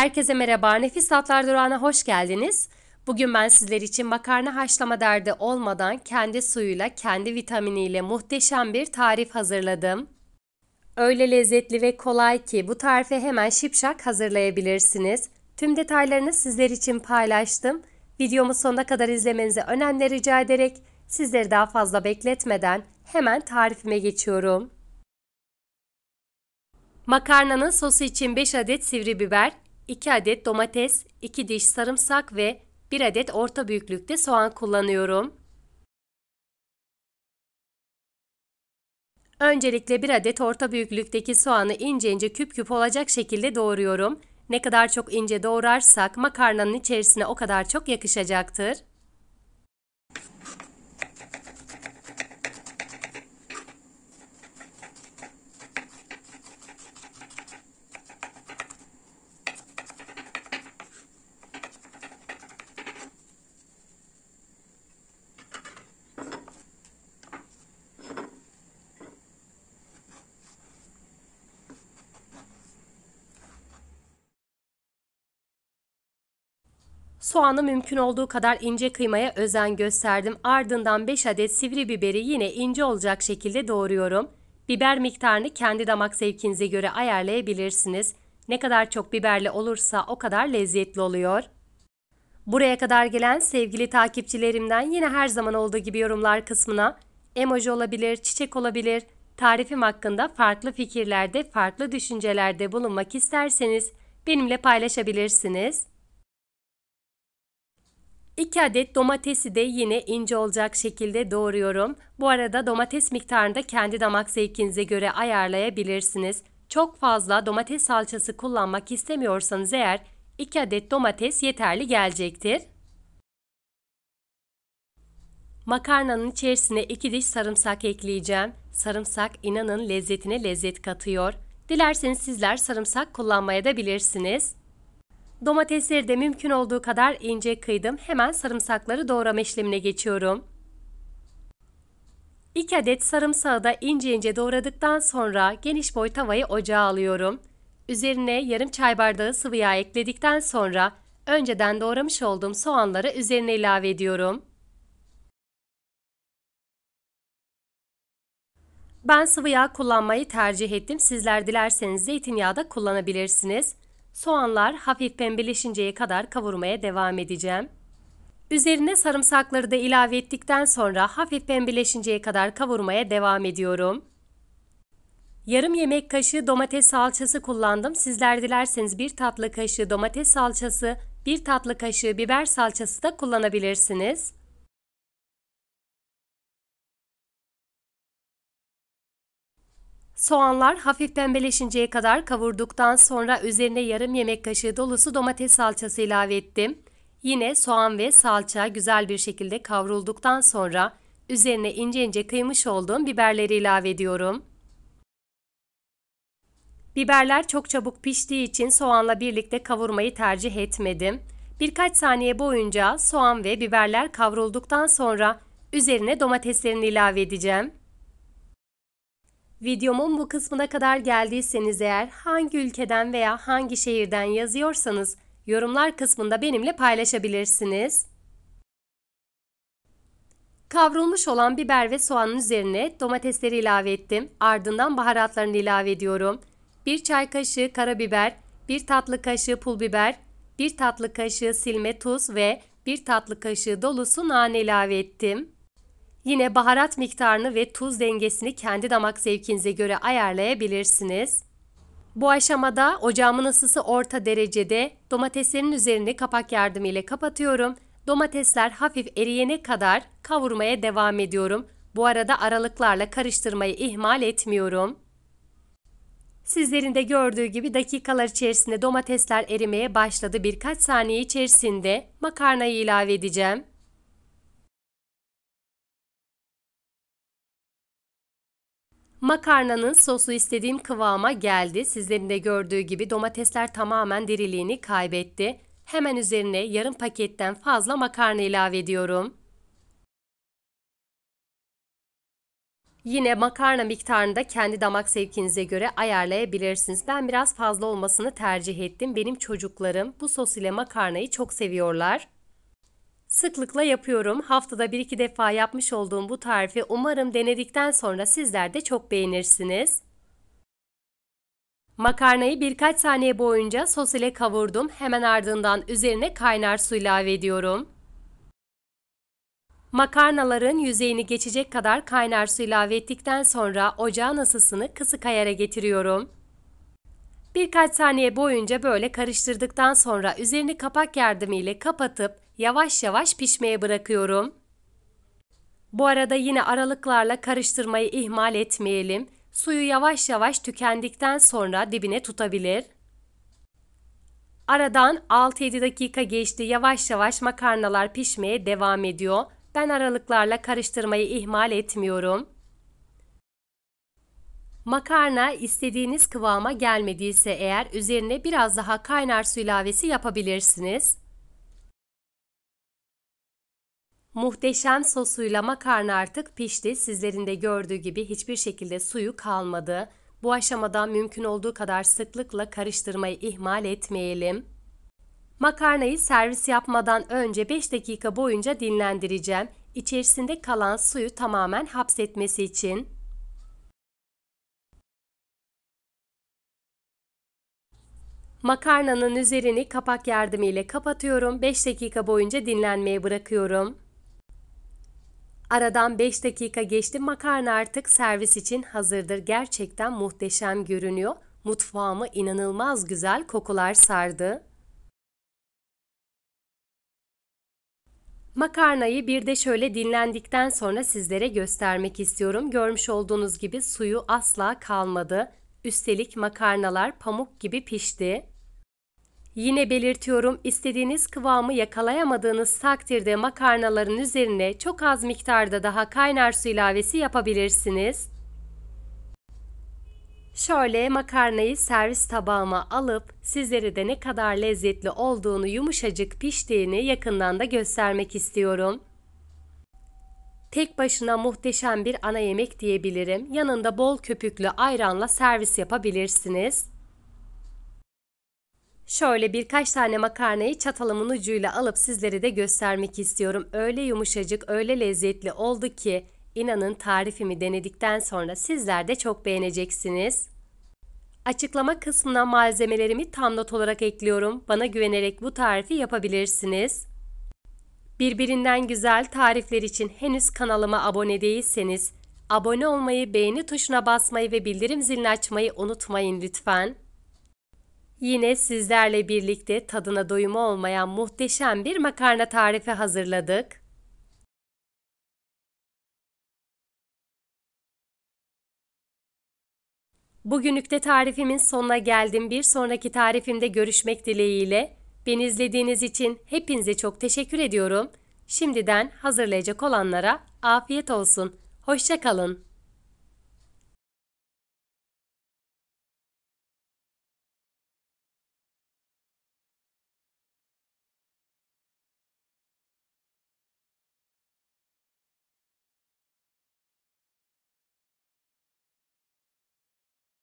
Herkese merhaba, Nefis Tatlar Durağı'na hoş geldiniz. Bugün ben sizler için makarna haşlama derdi olmadan kendi suyuyla, kendi vitaminiyle muhteşem bir tarif hazırladım. Öyle lezzetli ve kolay ki bu tarifi hemen şipşak hazırlayabilirsiniz. Tüm detaylarını sizler için paylaştım. Videomu sonuna kadar izlemenizi önemli rica ederek sizleri daha fazla bekletmeden hemen tarifime geçiyorum. Makarnanın sosu için 5 adet sivri biber, 2 adet domates, 2 diş sarımsak ve 1 adet orta büyüklükte soğan kullanıyorum. Öncelikle 1 adet orta büyüklükteki soğanı ince ince küp küp olacak şekilde doğruyorum. Ne kadar çok ince doğrarsak makarnanın içerisine o kadar çok yakışacaktır. Soğanı mümkün olduğu kadar ince kıymaya özen gösterdim. Ardından 5 adet sivri biberi yine ince olacak şekilde doğruyorum. Biber miktarını kendi damak zevkinize göre ayarlayabilirsiniz. Ne kadar çok biberli olursa o kadar lezzetli oluyor. Buraya kadar gelen sevgili takipçilerimden yine her zaman olduğu gibi yorumlar kısmına emoji olabilir, çiçek olabilir, tarifim hakkında farklı fikirlerde, farklı düşüncelerde bulunmak isterseniz benimle paylaşabilirsiniz. 2 adet domatesi de yine ince olacak şekilde doğruyorum. Bu arada domates miktarını da kendi damak zevkinize göre ayarlayabilirsiniz. Çok fazla domates salçası kullanmak istemiyorsanız eğer 2 adet domates yeterli gelecektir. Makarnanın içerisine 2 diş sarımsak ekleyeceğim. Sarımsak inanın lezzetine lezzet katıyor. Dilerseniz sizler sarımsak kullanmaya da bilirsiniz. Domatesleri de mümkün olduğu kadar ince kıydım. Hemen sarımsakları doğrama işlemine geçiyorum. 2 adet sarımsağı da ince ince doğradıktan sonra geniş boy tavayı ocağa alıyorum. Üzerine yarım çay bardağı sıvı yağ ekledikten sonra önceden doğramış olduğum soğanları üzerine ilave ediyorum. Ben sıvı yağ kullanmayı tercih ettim. Sizler dilerseniz zeytinyağı da kullanabilirsiniz. Soğanlar hafif pembeleşinceye kadar kavurmaya devam edeceğim. Üzerine sarımsakları da ilave ettikten sonra hafif pembeleşinceye kadar kavurmaya devam ediyorum. Yarım yemek kaşığı domates salçası kullandım. Sizler dilerseniz bir tatlı kaşığı domates salçası, bir tatlı kaşığı biber salçası da kullanabilirsiniz. Soğanlar hafif pembeleşinceye kadar kavurduktan sonra üzerine yarım yemek kaşığı dolusu domates salçası ilave ettim. Yine soğan ve salça güzel bir şekilde kavrulduktan sonra üzerine ince ince kıymış olduğum biberleri ilave ediyorum. Biberler çok çabuk piştiği için soğanla birlikte kavurmayı tercih etmedim. Birkaç saniye boyunca soğan ve biberler kavrulduktan sonra üzerine domateslerini ilave edeceğim. Videomun bu kısmına kadar geldiyseniz eğer hangi ülkeden veya hangi şehirden yazıyorsanız yorumlar kısmında benimle paylaşabilirsiniz. Kavrulmuş olan biber ve soğanın üzerine domatesleri ilave ettim. Ardından baharatlarını ilave ediyorum. 1 çay kaşığı karabiber, 1 tatlı kaşığı pul biber, 1 tatlı kaşığı silme tuz ve 1 tatlı kaşığı dolusu nane ilave ettim. Yine baharat miktarını ve tuz dengesini kendi damak zevkinize göre ayarlayabilirsiniz. Bu aşamada ocağımın ısısı orta derecede domateslerin üzerine kapak yardımıyla kapatıyorum. Domatesler hafif eriyene kadar kavurmaya devam ediyorum. Bu arada aralıklarla karıştırmayı ihmal etmiyorum. Sizlerin de gördüğü gibi dakikalar içerisinde domatesler erimeye başladı. Birkaç saniye içerisinde makarnayı ilave edeceğim. Makarnanın sosu istediğim kıvama geldi. Sizlerin de gördüğü gibi domatesler tamamen diriliğini kaybetti. Hemen üzerine yarım paketten fazla makarna ilave ediyorum. Yine makarna miktarını da kendi damak zevkinize göre ayarlayabilirsiniz. Ben biraz fazla olmasını tercih ettim. Benim çocuklarım bu sos ile makarnayı çok seviyorlar. Sıklıkla yapıyorum. Haftada bir iki defa yapmış olduğum bu tarifi umarım denedikten sonra sizler de çok beğenirsiniz. Makarnayı birkaç saniye boyunca sos ile kavurdum. Hemen ardından üzerine kaynar su ilave ediyorum. Makarnaların yüzeyini geçecek kadar kaynar su ilave ettikten sonra ocağın ısısını kısık ayara getiriyorum. Birkaç saniye boyunca böyle karıştırdıktan sonra üzerini kapak yardımı ile kapatıp yavaş yavaş pişmeye bırakıyorum. Bu arada yine aralıklarla karıştırmayı ihmal etmeyelim. Suyu yavaş yavaş tükendikten sonra dibine tutabilir. Aradan 6-7 dakika geçti. Yavaş yavaş makarnalar pişmeye devam ediyor. Ben aralıklarla karıştırmayı ihmal etmiyorum. Makarna istediğiniz kıvama gelmediyse eğer üzerine biraz daha kaynar su ilavesi yapabilirsiniz. Muhteşem sosuyla makarna artık pişti. Sizlerin de gördüğü gibi hiçbir şekilde suyu kalmadı. Bu aşamada mümkün olduğu kadar sıklıkla karıştırmayı ihmal etmeyelim. Makarnayı servis yapmadan önce 5 dakika boyunca dinlendireceğim. İçerisinde kalan suyu tamamen hapsetmesi için. Makarnanın üzerini kapak yardımıyla kapatıyorum. 5 dakika boyunca dinlenmeye bırakıyorum. Aradan 5 dakika geçti makarna artık servis için hazırdır. Gerçekten muhteşem görünüyor. Mutfağımı inanılmaz güzel kokular sardı. Makarnayı bir de şöyle dinlendikten sonra sizlere göstermek istiyorum. Görmüş olduğunuz gibi suyu asla kalmadı. Üstelik makarnalar pamuk gibi pişti. Yine belirtiyorum istediğiniz kıvamı yakalayamadığınız takdirde makarnaların üzerine çok az miktarda daha kaynar su ilavesi yapabilirsiniz. Şöyle makarnayı servis tabağıma alıp sizlere de ne kadar lezzetli olduğunu yumuşacık piştiğini yakından da göstermek istiyorum. Tek başına muhteşem bir ana yemek diyebilirim. Yanında bol köpüklü ayranla servis yapabilirsiniz. Şöyle birkaç tane makarnayı çatalımın ucuyla alıp sizlere de göstermek istiyorum. Öyle yumuşacık, öyle lezzetli oldu ki inanın tarifimi denedikten sonra sizler de çok beğeneceksiniz. Açıklama kısmına malzemelerimi tam not olarak ekliyorum. Bana güvenerek bu tarifi yapabilirsiniz. Birbirinden güzel tarifler için henüz kanalıma abone değilseniz abone olmayı, beğeni tuşuna basmayı ve bildirim zilini açmayı unutmayın lütfen. Yine sizlerle birlikte tadına doyumu olmayan muhteşem bir makarna tarifi hazırladık. Bugünlük de tarifimin sonuna geldim. Bir sonraki tarifimde görüşmek dileğiyle. Beni izlediğiniz için hepinize çok teşekkür ediyorum. Şimdiden hazırlayacak olanlara afiyet olsun. Hoşçakalın.